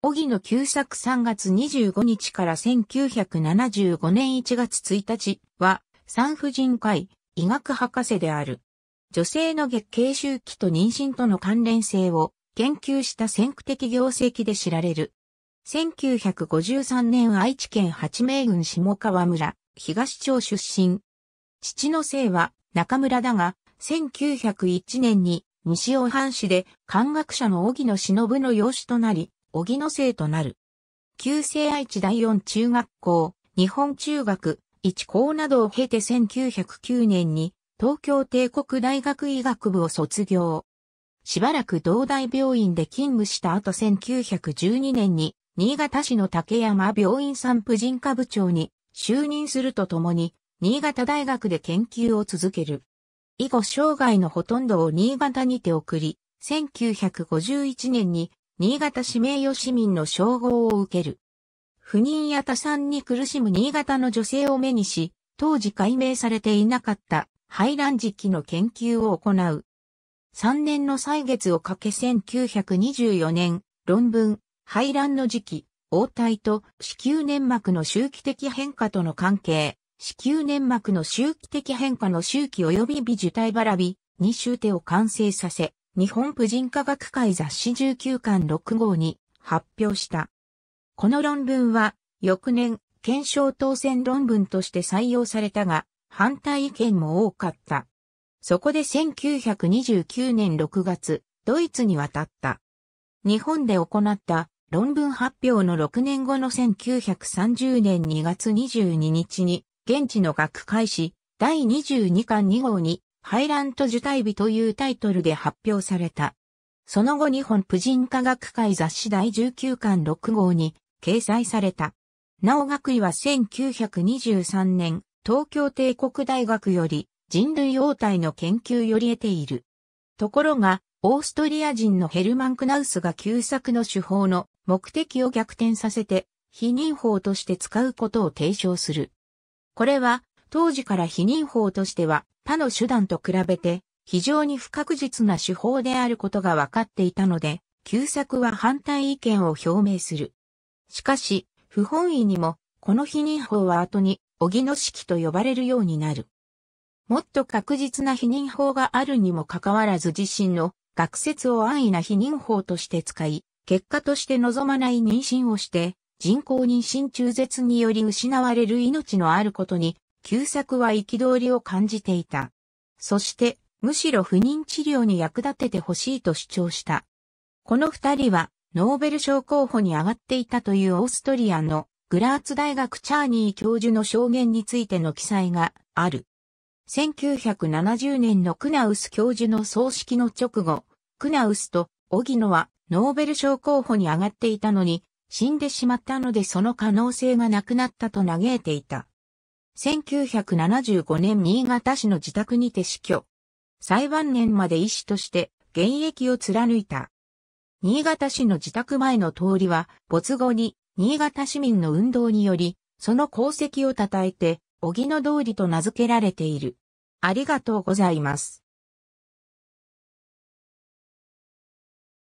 荻野久作3月25日から1975年1月1日は産婦人科医、医学博士である。女性の月経周期と妊娠との関連性を研究した先駆的業績で知られる。1953年愛知県八名郡下川村、東町出身。父の姓は中村だが、1901年に西大阪市で漢学者の荻野忍の養子となり、小木の生となる。旧制愛知第四中学校、日本中学、一校などを経て1909年に東京帝国大学医学部を卒業。しばらく同大病院で勤務した後1912年に新潟市の竹山病院産婦人科部長に就任するとともに新潟大学で研究を続ける。以後生涯のほとんどを新潟にて送り、1951年に新潟市名誉市民の称号を受ける。不妊や多産に苦しむ新潟の女性を目にし、当時解明されていなかった排卵時期の研究を行う。3年の歳月をかけ1924年、論文、排卵の時期、応体と子宮粘膜の周期的変化との関係、子宮粘膜の周期的変化の周期及び美受体ばらびに周手を完成させ、日本婦人科学会雑誌19巻6号に発表した。この論文は、翌年、検証当選論文として採用されたが、反対意見も多かった。そこで1929年6月、ドイツに渡った。日本で行った論文発表の6年後の1930年2月22日に、現地の学会誌第22巻2号にハイラント受胎日というタイトルで発表された。その後日本婦人科学会雑誌第19巻6号に掲載された。なお学位は1923年、東京帝国大学より人類応体の研究より得ている。ところが、オーストリア人のヘルマン・クナウスが旧作の手法の目的を逆転させて、非認法として使うことを提唱する。これは、当時から非認法としては他の手段と比べて非常に不確実な手法であることが分かっていたので、旧作は反対意見を表明する。しかし、不本意にも、この否認法は後に、おぎの式と呼ばれるようになる。もっと確実な否認法があるにもかかわらず自身の学説を安易な否認法として使い、結果として望まない妊娠をして、人工妊娠中絶により失われる命のあることに旧作は憤りを感じていた。そして、むしろ不妊治療に役立ててほしいと主張した。この二人は、ノーベル賞候補に上がっていたというオーストリアのグラーツ大学チャーニー教授の証言についての記載がある。1970年のクナウス教授の葬式の直後、クナウスとオギノはノーベル賞候補に上がっていたのに死んでしまったのでその可能性がなくなったと嘆いていた。1975年新潟市の自宅にて死去。裁判年まで医師として現役を貫いた。新潟市の自宅前の通りは没後に新潟市民の運動により、その功績を称えて、おぎの通りと名付けられている。ありがとうございます。